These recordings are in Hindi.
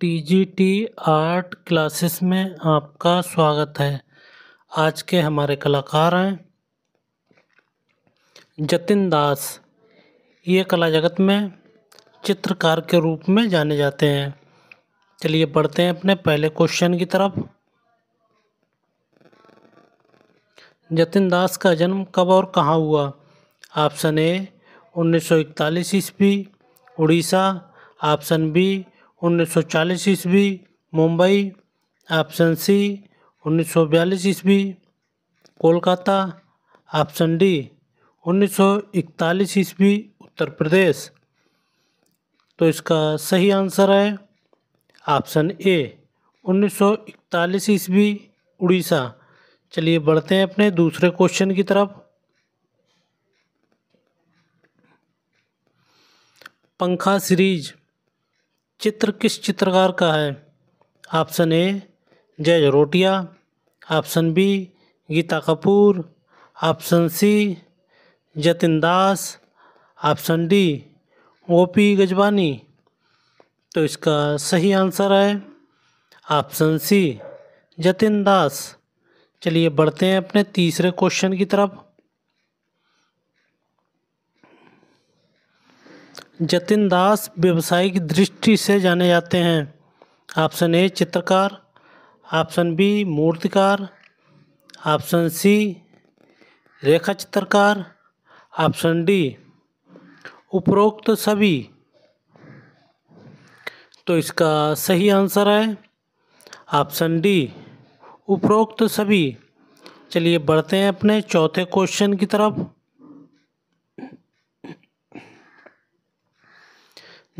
T G T art classes में आपका स्वागत है आज के हमारे कलाकार हैं जतिन दास ये कला जगत में चित्रकार के रूप में जाने जाते हैं चलिए बढ़ते हैं अपने पहले क्वेश्चन की तरफ जतिन दास का जन्म कब और कहाँ हुआ ऑप्शन ए 1941 ईस्वी उड़ीसा ऑप्शन बी उन्नीस सौ चालीस ईस्वी मुंबई ऑप्शन सी उन्नीस सौ बयालीस ईस्वी कोलकाता ऑप्शन डी उन्नीस सौ इकतालीस ईस्वी उत्तर प्रदेश तो इसका सही आंसर है ऑप्शन ए 1941 ईस्वी उड़ीसा चलिए बढ़ते हैं अपने दूसरे क्वेश्चन की तरफ पंखा सीरीज चित्र किस चित्रकार का है option A Jai Zharotia option B Geeta Kapoor option C Jatin Das option D O P Gajwani तो इसका सही आंसर है ऑप्शन सी जतिन दास चलिए बढ़ते हैं अपने तीसरे क्वेश्चन की तरफ जतिन दास व्यवसायिक दृष्टि से जाने जाते हैं ऑप्शन ए चित्रकार ऑप्शन बी मूर्तिकार ऑप्शन सी रेखा चित्रकार ऑप्शन डी उपरोक्त सभी तो इसका सही आंसर है ऑप्शन डी उपरोक्त सभी चलिए बढ़ते हैं अपने चौथे क्वेश्चन की तरफ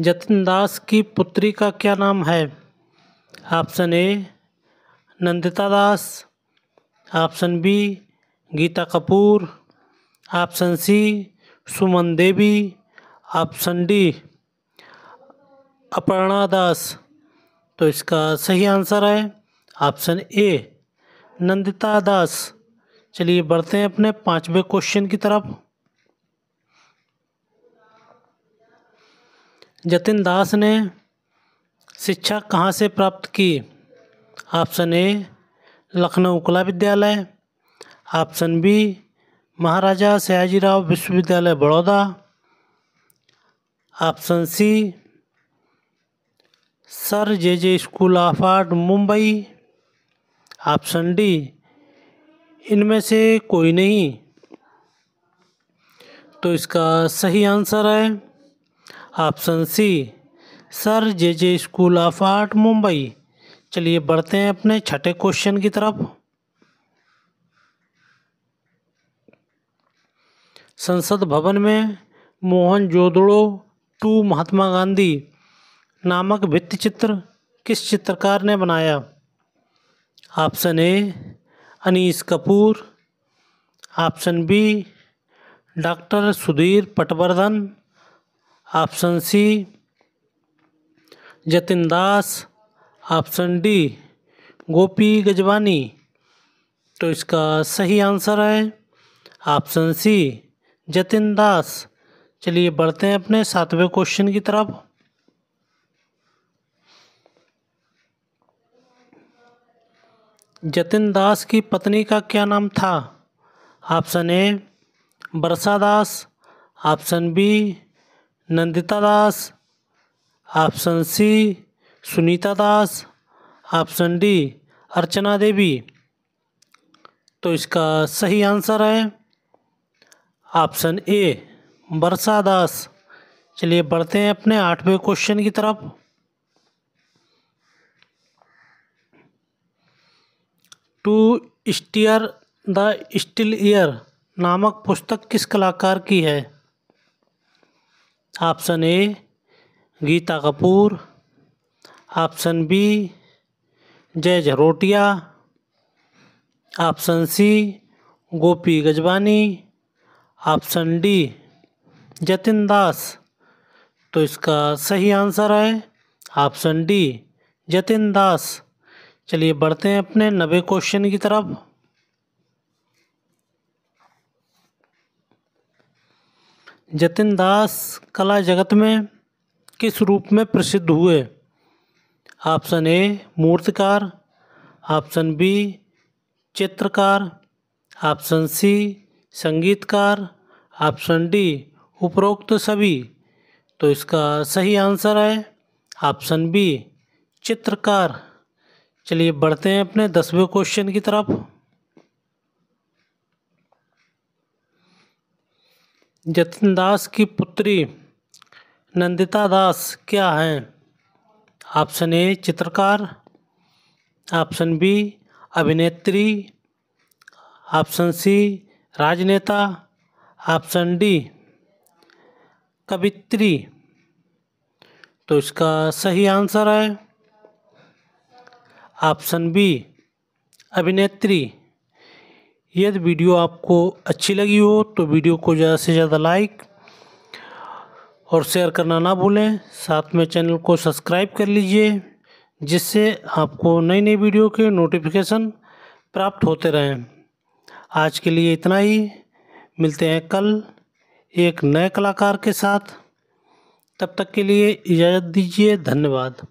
जतन दास की पुत्री का क्या नाम है option A Nandita Das option B Geeta Kapoor option C Suman Devi option D Aparna Das तो इसका सही आंसर है ऑप्शन ए नंदिता दास चलिए बढ़ते हैं अपने पांचवें क्वेश्चन की तरफ जतिन दास ने शिक्षा कहाँ से प्राप्त की ऑप्शन ए लखनऊ कला विद्यालय ऑप्शन बी महाराजा सयाजीराव विश्वविद्यालय Baroda option C sir J J school of art Mumbai option D इनमें से कोई नहीं तो इसका सही आंसर है option C sir J J school of art Mumbai चलिए बढ़ते हैं अपने छठे क्वेश्चन की तरफ संसद भवन में मोहन जोदड़ो टू महात्मा गांधी नामक भित्ति चित्र किस चित्रकार ने बनाया option A Anish Kapoor option B doctor Sudhir Patwardhan option C Jatin Das option D Gopi Gajwani तो इसका सही आंसर है ऑप्शन सी जतिन दास चलिए बढ़ते हैं अपने सातवें क्वेश्चन की तरफ जतिन दास की पत्नी का क्या नाम था option A Barsa Das option B Nandita Das option C Sunita Das option D Archana Devi तो इसका सही आंसर है ऑप्शन ए वर्षा दास चलिए बढ़ते हैं अपने आठवें क्वेश्चन की तरफ to steer the still year नामक पुस्तक किस कलाकार की है option A Geeta Kapoor option B Jai Zharotia option C Gopi Gajwani option D Jatin Das तो इसका सही आंसर है ऑप्शन डी जतिन दास चलिए बढ़ते हैं अपने नवे क्वेश्चन की तरफ जतिन दास कला जगत में किस रूप में प्रसिद्ध हुए ऑप्शन ए मूर्तिकार ऑप्शन बी चित्रकार ऑप्शन सी संगीतकार ऑप्शन डी उपरोक्त सभी तो इसका सही आंसर है ऑप्शन बी चित्रकार चलिए बढ़ते हैं अपने दसवें क्वेश्चन की तरफ जतिन दास की पुत्री नंदिता दास क्या हैं ऑप्शन ए चित्रकार ऑप्शन बी अभिनेत्री ऑप्शन सी राजनेता ऑप्शन डी कवित्री तो इसका सही आंसर है ऑप्शन बी अभिनेत्री यदि वीडियो आपको अच्छी लगी हो तो वीडियो को ज़्यादा से ज़्यादा लाइक और शेयर करना ना भूलें साथ में चैनल को सब्सक्राइब कर लीजिए जिससे आपको नई नई वीडियो के नोटिफिकेशन प्राप्त होते रहें आज के लिए इतना ही मिलते हैं कल एक नए कलाकार के साथ तब तक के लिए इजाज़त दीजिए धन्यवाद